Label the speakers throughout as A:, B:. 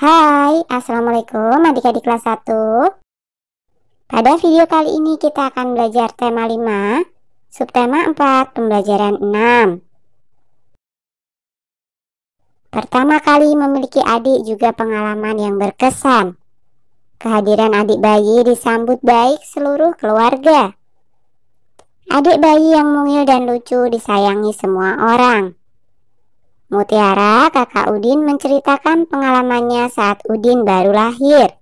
A: Hai, Assalamualaikum adik-adik kelas 1 Pada video kali ini kita akan belajar tema 5 Subtema 4 Pembelajaran 6 Pertama kali memiliki adik juga pengalaman yang berkesan Kehadiran adik bayi disambut baik seluruh keluarga Adik bayi yang mungil dan lucu disayangi semua orang Mutiara kakak Udin menceritakan pengalamannya saat Udin baru lahir.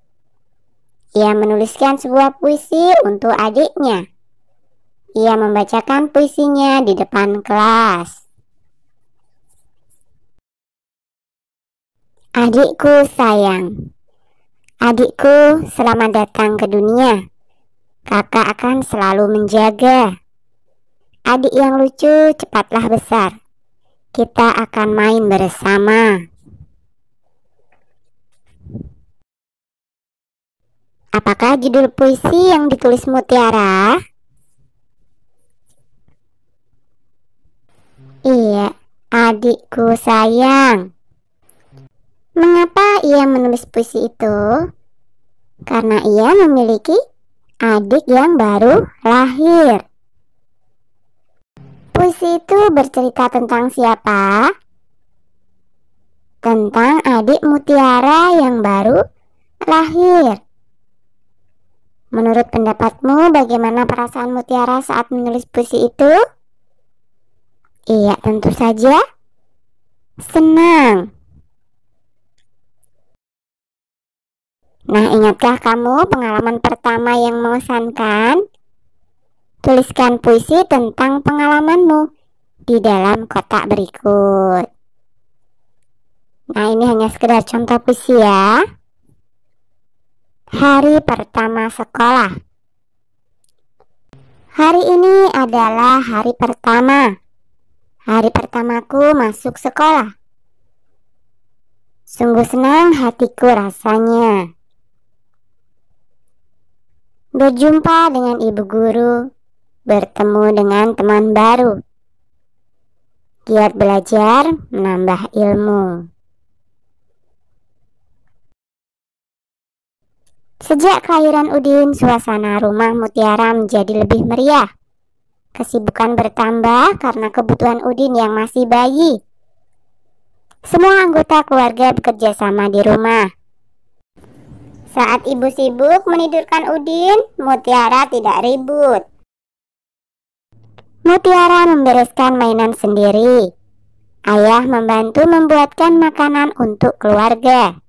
A: Ia menuliskan sebuah puisi untuk adiknya. Ia membacakan puisinya di depan kelas. Adikku sayang, adikku selamat datang ke dunia. Kakak akan selalu menjaga. Adik yang lucu cepatlah besar kita akan main bersama. Apakah judul puisi yang ditulis Mutiara? Iya, adikku sayang. Mengapa ia menulis puisi itu? Karena ia memiliki adik yang baru lahir. Puisi itu bercerita tentang siapa? Tentang adik mutiara yang baru lahir. Menurut pendapatmu, bagaimana perasaan mutiara saat menulis puisi itu? Iya, tentu saja senang. Nah, ingatkah kamu pengalaman pertama yang mengesankan? Tuliskan puisi tentang pengalamanmu di dalam kotak berikut. Nah, ini hanya sekedar contoh puisi ya. Hari pertama sekolah. Hari ini adalah hari pertama. Hari pertamaku masuk sekolah. Sungguh senang hatiku rasanya. Berjumpa dengan ibu guru bertemu dengan teman baru. Giat belajar menambah ilmu. Sejak kelahiran Udin, suasana rumah Mutiara menjadi lebih meriah. Kesibukan bertambah karena kebutuhan Udin yang masih bayi. Semua anggota keluarga bekerja sama di rumah. Saat ibu sibuk menidurkan Udin, Mutiara tidak ribut. Mutiara membereskan mainan sendiri. Ayah membantu membuatkan makanan untuk keluarga.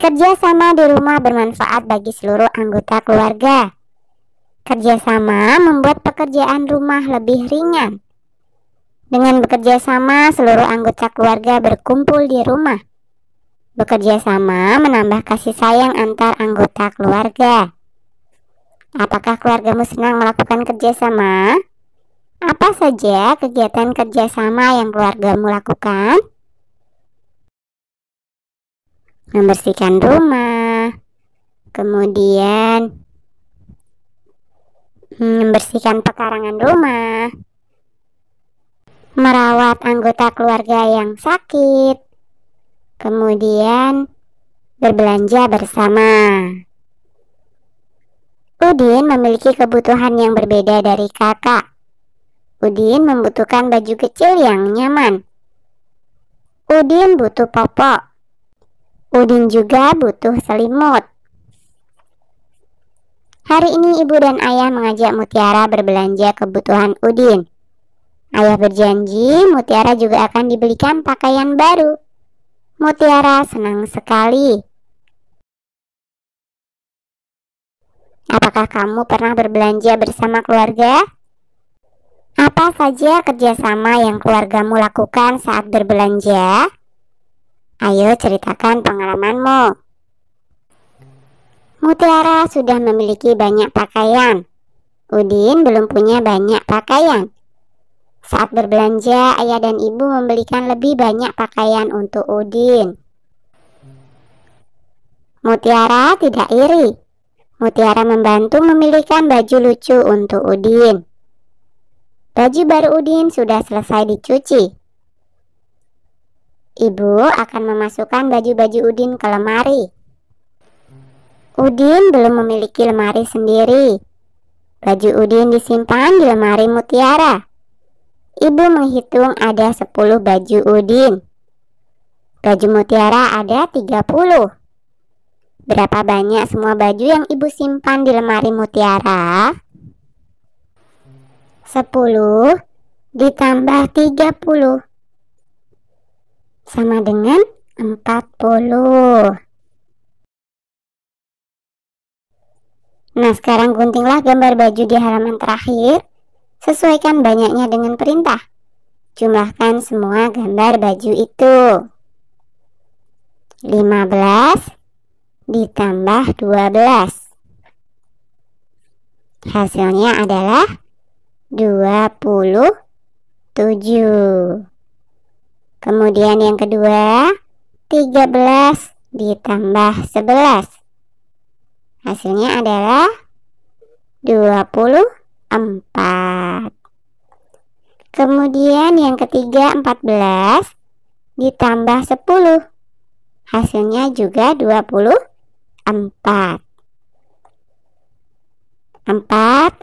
A: Kerjasama di rumah bermanfaat bagi seluruh anggota keluarga. Kerjasama membuat pekerjaan rumah lebih ringan. Dengan bekerja sama, seluruh anggota keluarga berkumpul di rumah. Bekerja sama menambah kasih sayang antar anggota keluarga. Apakah keluargamu senang melakukan kerjasama? Apa saja kegiatan kerjasama yang keluargamu lakukan? Membersihkan rumah, kemudian hmm, membersihkan pekarangan rumah, merawat anggota keluarga yang sakit, kemudian berbelanja bersama. Udin memiliki kebutuhan yang berbeda dari kakak. Udin membutuhkan baju kecil yang nyaman. Udin butuh popok. Udin juga butuh selimut. Hari ini ibu dan ayah mengajak Mutiara berbelanja kebutuhan Udin. Ayah berjanji Mutiara juga akan dibelikan pakaian baru. Mutiara senang sekali. Apakah kamu pernah berbelanja bersama keluarga? Apa saja kerjasama yang keluargamu lakukan saat berbelanja? Ayo ceritakan pengalamanmu. Mutiara sudah memiliki banyak pakaian. Udin belum punya banyak pakaian. Saat berbelanja, ayah dan ibu membelikan lebih banyak pakaian untuk Udin. Mutiara tidak iri. Mutiara membantu memilihkan baju lucu untuk Udin. Baju baru Udin sudah selesai dicuci. Ibu akan memasukkan baju-baju Udin ke lemari. Udin belum memiliki lemari sendiri. Baju Udin disimpan di lemari mutiara. Ibu menghitung ada 10 baju Udin. Baju mutiara ada 30. Berapa banyak semua baju yang ibu simpan di lemari mutiara? 10 ditambah 30 sama dengan 40. Nah, sekarang guntinglah gambar baju di halaman terakhir. Sesuaikan banyaknya dengan perintah. Jumlahkan semua gambar baju itu. 15 ditambah 12. Hasilnya adalah 27. Kemudian yang kedua, 13 ditambah 11. Hasilnya adalah 24. Kemudian yang ketiga 14 ditambah 10. Hasilnya juga 24. 4 4, 15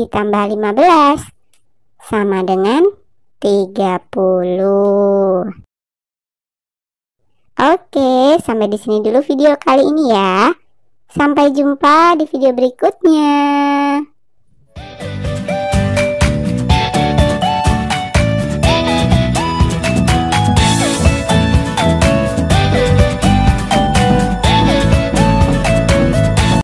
A: ditambah 15 sama dengan 30. Oke, sampai di sini dulu video kali ini ya. Sampai jumpa di video berikutnya.